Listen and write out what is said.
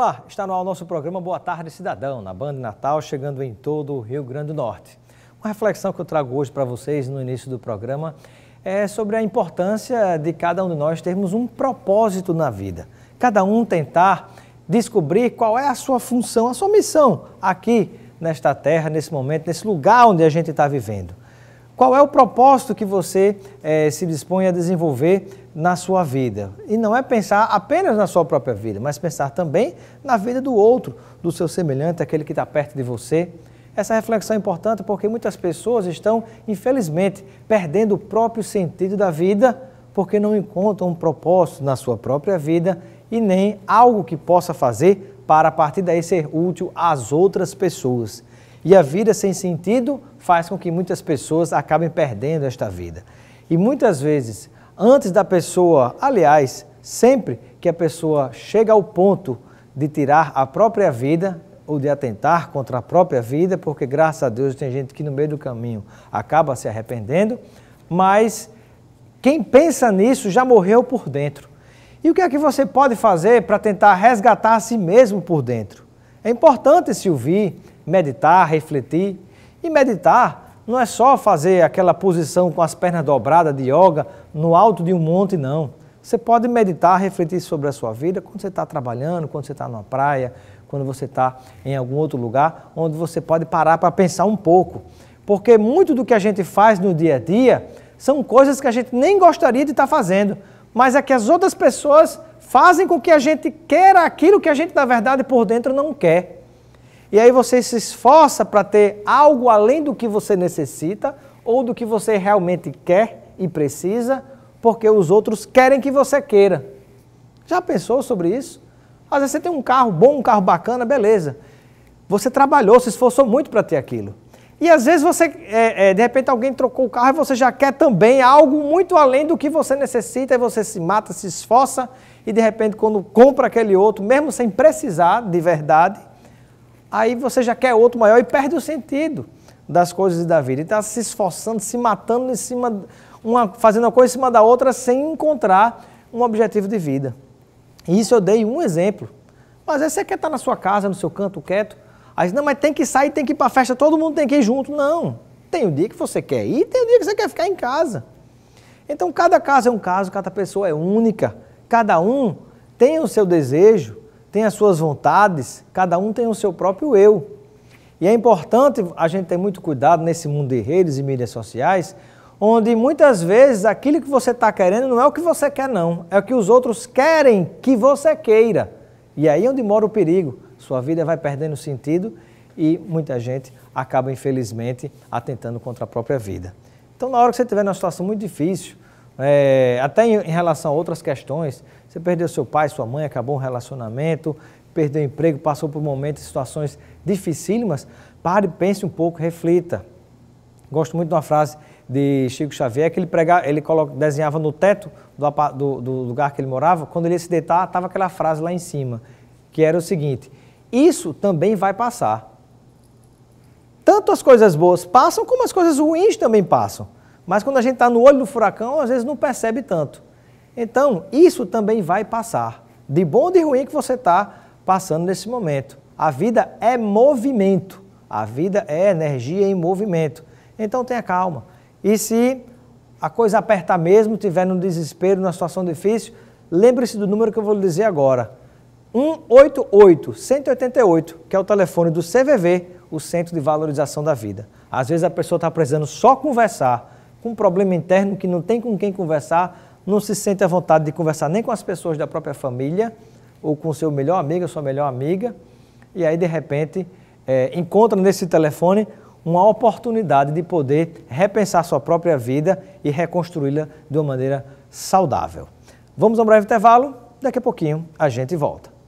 Olá, está no ar o nosso programa Boa Tarde Cidadão, na Banda Natal, chegando em todo o Rio Grande do Norte. Uma reflexão que eu trago hoje para vocês no início do programa é sobre a importância de cada um de nós termos um propósito na vida. Cada um tentar descobrir qual é a sua função, a sua missão aqui nesta terra, nesse momento, nesse lugar onde a gente está vivendo. Qual é o propósito que você é, se dispõe a desenvolver na sua vida? E não é pensar apenas na sua própria vida, mas pensar também na vida do outro, do seu semelhante, aquele que está perto de você. Essa reflexão é importante porque muitas pessoas estão, infelizmente, perdendo o próprio sentido da vida porque não encontram um propósito na sua própria vida e nem algo que possa fazer para, a partir daí, ser útil às outras pessoas. E a vida sem sentido faz com que muitas pessoas acabem perdendo esta vida. E muitas vezes, antes da pessoa, aliás, sempre que a pessoa chega ao ponto de tirar a própria vida ou de atentar contra a própria vida, porque graças a Deus tem gente que no meio do caminho acaba se arrependendo, mas quem pensa nisso já morreu por dentro. E o que é que você pode fazer para tentar resgatar a si mesmo por dentro? É importante se ouvir, meditar, refletir. E meditar não é só fazer aquela posição com as pernas dobradas de yoga no alto de um monte, não. Você pode meditar, refletir sobre a sua vida quando você está trabalhando, quando você está numa praia, quando você está em algum outro lugar, onde você pode parar para pensar um pouco. Porque muito do que a gente faz no dia a dia são coisas que a gente nem gostaria de estar tá fazendo, mas é que as outras pessoas fazem com que a gente queira aquilo que a gente, na verdade, por dentro não quer. E aí você se esforça para ter algo além do que você necessita ou do que você realmente quer e precisa, porque os outros querem que você queira. Já pensou sobre isso? Às vezes você tem um carro bom, um carro bacana, beleza. Você trabalhou, se esforçou muito para ter aquilo. E às vezes você, é, é, de repente, alguém trocou o carro e você já quer também algo muito além do que você necessita, e você se mata, se esforça, e de repente, quando compra aquele outro, mesmo sem precisar de verdade, aí você já quer outro maior e perde o sentido das coisas da vida. E então, está se esforçando, se matando em cima, uma, fazendo uma coisa em cima da outra sem encontrar um objetivo de vida. Isso eu dei um exemplo. Mas aí você quer estar na sua casa, no seu canto, quieto. Aí você, não, mas tem que sair, tem que ir para festa, todo mundo tem que ir junto. Não. Tem o dia que você quer ir, tem o dia que você quer ficar em casa. Então cada caso é um caso, cada pessoa é única. Cada um tem o seu desejo, tem as suas vontades, cada um tem o seu próprio eu. E é importante a gente ter muito cuidado nesse mundo de redes e mídias sociais, onde muitas vezes aquilo que você está querendo não é o que você quer, não. É o que os outros querem que você queira. E aí é onde mora o perigo. Sua vida vai perdendo sentido e muita gente acaba, infelizmente, atentando contra a própria vida. Então, na hora que você estiver numa situação muito difícil, é, até em, em, relação a outras questões, você perdeu seu pai, sua mãe, acabou um relacionamento, perdeu emprego, passou por momentos, situações dificílimas, pare, pense um pouco, reflita. Gosto muito de uma frase de Chico Xavier, que ele, pregava ele coloca, desenhava no teto do, do, do lugar que ele morava, quando ele ia se deitar, estava aquela frase lá em cima, que era o seguinte, isso também vai passar. Tanto as coisas boas passam, como as coisas ruins também passam. Mas quando a gente está no olho do furacão, às vezes não percebe tanto. Então, isso também vai passar. De bom ou de ruim que você está passando nesse momento. A vida é movimento. A vida é energia em movimento. Então, tenha calma. E se a coisa apertar mesmo, tiver no desespero, numa situação difícil, lembre-se do número que eu vou lhe dizer agora. 188 188, que é o telefone do CVV, o Centro de Valorização da Vida. Às vezes a pessoa está precisando só conversar, com um problema interno que não tem com quem conversar, não se sente à vontade de conversar nem com as pessoas da própria família ou com seu melhor amigo, sua melhor amiga, e aí de repente é, encontra nesse telefone uma oportunidade de poder repensar sua própria vida e reconstruí-la de uma maneira saudável. Vamos a um breve intervalo, daqui a pouquinho a gente volta.